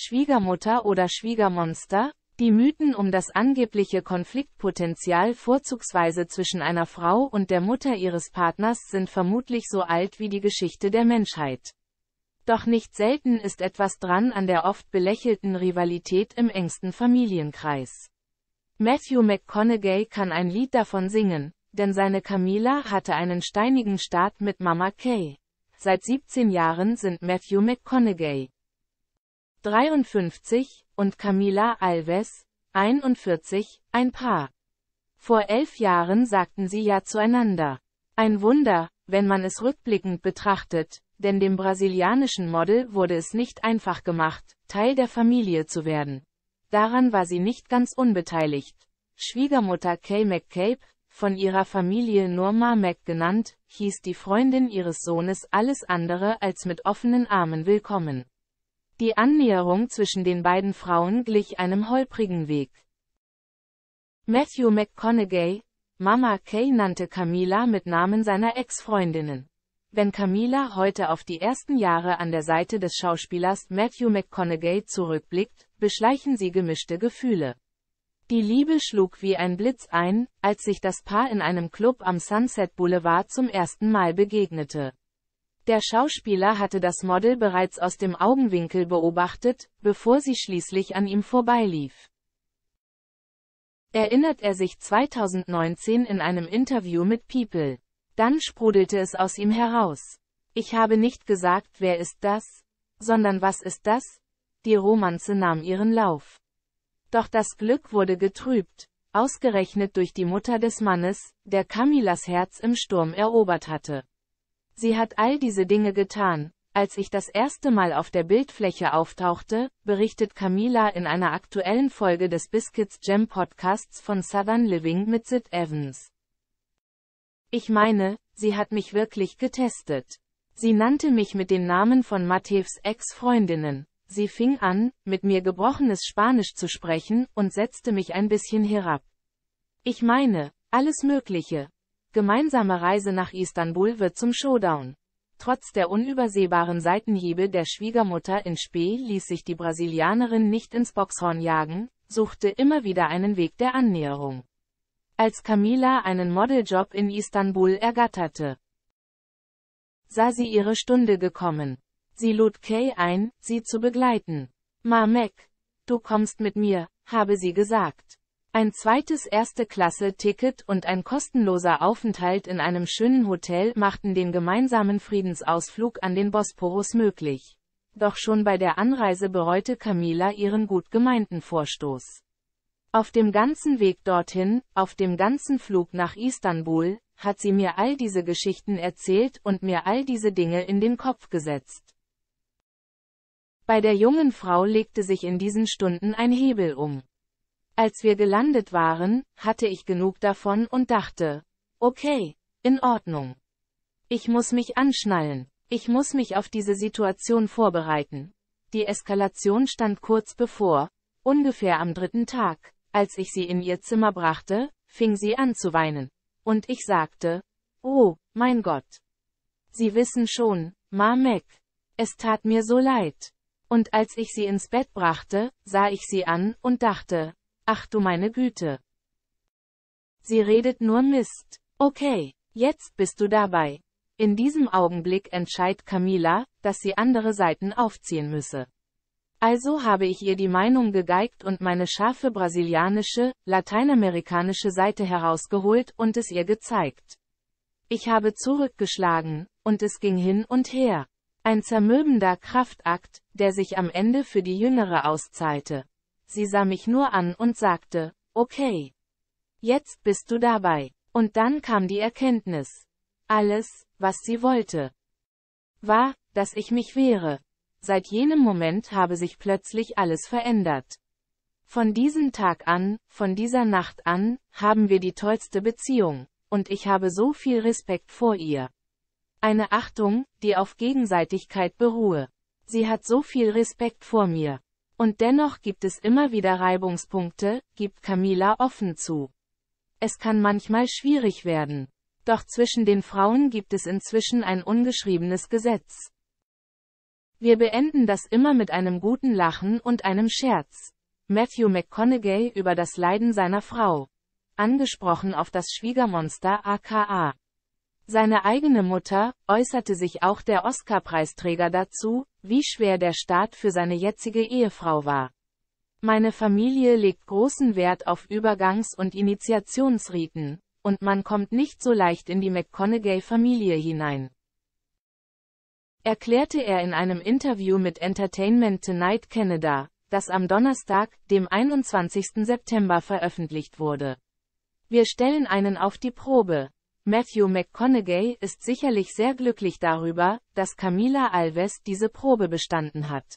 Schwiegermutter oder Schwiegermonster, die Mythen um das angebliche Konfliktpotenzial vorzugsweise zwischen einer Frau und der Mutter ihres Partners sind vermutlich so alt wie die Geschichte der Menschheit. Doch nicht selten ist etwas dran an der oft belächelten Rivalität im engsten Familienkreis. Matthew McConaughey kann ein Lied davon singen, denn seine Camilla hatte einen steinigen Start mit Mama Kay. Seit 17 Jahren sind Matthew McConaughey 53, und Camila Alves, 41, ein Paar. Vor elf Jahren sagten sie ja zueinander. Ein Wunder, wenn man es rückblickend betrachtet, denn dem brasilianischen Model wurde es nicht einfach gemacht, Teil der Familie zu werden. Daran war sie nicht ganz unbeteiligt. Schwiegermutter Kay McCabe, von ihrer Familie nur Ma Mac genannt, hieß die Freundin ihres Sohnes alles andere als mit offenen Armen willkommen. Die Annäherung zwischen den beiden Frauen glich einem holprigen Weg. Matthew McConaughey, Mama Kay nannte Camila mit Namen seiner Ex-Freundinnen. Wenn Camila heute auf die ersten Jahre an der Seite des Schauspielers Matthew McConaughey zurückblickt, beschleichen sie gemischte Gefühle. Die Liebe schlug wie ein Blitz ein, als sich das Paar in einem Club am Sunset Boulevard zum ersten Mal begegnete. Der Schauspieler hatte das Model bereits aus dem Augenwinkel beobachtet, bevor sie schließlich an ihm vorbeilief. Erinnert er sich 2019 in einem Interview mit People. Dann sprudelte es aus ihm heraus. Ich habe nicht gesagt, wer ist das, sondern was ist das? Die Romanze nahm ihren Lauf. Doch das Glück wurde getrübt, ausgerechnet durch die Mutter des Mannes, der Camillas Herz im Sturm erobert hatte. Sie hat all diese Dinge getan. Als ich das erste Mal auf der Bildfläche auftauchte, berichtet Camila in einer aktuellen Folge des Biscuits Jam Podcasts von Southern Living mit Sid Evans. Ich meine, sie hat mich wirklich getestet. Sie nannte mich mit den Namen von Matevs Ex-Freundinnen. Sie fing an, mit mir gebrochenes Spanisch zu sprechen und setzte mich ein bisschen herab. Ich meine, alles Mögliche, gemeinsame Reise nach Istanbul wird zum Showdown. Trotz der unübersehbaren Seitenhiebe der Schwiegermutter in Spee ließ sich die Brasilianerin nicht ins Boxhorn jagen, suchte immer wieder einen Weg der Annäherung. Als Camila einen Modeljob in Istanbul ergatterte, sah sie ihre Stunde gekommen. Sie lud Kay ein, sie zu begleiten. Ma Mac, du kommst mit mir, habe sie gesagt. Ein zweites Erste-Klasse-Ticket und ein kostenloser Aufenthalt in einem schönen Hotel machten den gemeinsamen Friedensausflug an den Bosporus möglich. Doch schon bei der Anreise bereute Camila ihren gut gemeinten Vorstoß. Auf dem ganzen Weg dorthin, auf dem ganzen Flug nach Istanbul, hat sie mir all diese Geschichten erzählt und mir all diese Dinge in den Kopf gesetzt. Bei der jungen Frau legte sich in diesen Stunden ein Hebel um. Als wir gelandet waren, hatte ich genug davon und dachte, okay, in Ordnung. Ich muss mich anschnallen. Ich muss mich auf diese Situation vorbereiten. Die Eskalation stand kurz bevor, ungefähr am dritten Tag, als ich sie in ihr Zimmer brachte, fing sie an zu weinen. Und ich sagte, oh, mein Gott. Sie wissen schon, Mamek. Es tat mir so leid. Und als ich sie ins Bett brachte, sah ich sie an und dachte, Ach du meine Güte. Sie redet nur Mist. Okay, jetzt bist du dabei. In diesem Augenblick entscheidet Camila, dass sie andere Seiten aufziehen müsse. Also habe ich ihr die Meinung gegeigt und meine scharfe brasilianische, lateinamerikanische Seite herausgeholt und es ihr gezeigt. Ich habe zurückgeschlagen, und es ging hin und her. Ein zermürbender Kraftakt, der sich am Ende für die Jüngere auszahlte. Sie sah mich nur an und sagte, okay. Jetzt bist du dabei. Und dann kam die Erkenntnis. Alles, was sie wollte, war, dass ich mich wehre. Seit jenem Moment habe sich plötzlich alles verändert. Von diesem Tag an, von dieser Nacht an, haben wir die tollste Beziehung, und ich habe so viel Respekt vor ihr. Eine Achtung, die auf Gegenseitigkeit beruhe. Sie hat so viel Respekt vor mir. Und dennoch gibt es immer wieder Reibungspunkte, gibt Camila offen zu. Es kann manchmal schwierig werden. Doch zwischen den Frauen gibt es inzwischen ein ungeschriebenes Gesetz. Wir beenden das immer mit einem guten Lachen und einem Scherz. Matthew McConaughey über das Leiden seiner Frau. Angesprochen auf das Schwiegermonster aka. Seine eigene Mutter, äußerte sich auch der Oscar-Preisträger dazu, wie schwer der Start für seine jetzige Ehefrau war. Meine Familie legt großen Wert auf Übergangs- und Initiationsriten, und man kommt nicht so leicht in die McConaughey-Familie hinein. Erklärte er in einem Interview mit Entertainment Tonight Canada, das am Donnerstag, dem 21. September veröffentlicht wurde. Wir stellen einen auf die Probe, Matthew McConaughey ist sicherlich sehr glücklich darüber, dass Camila Alves diese Probe bestanden hat.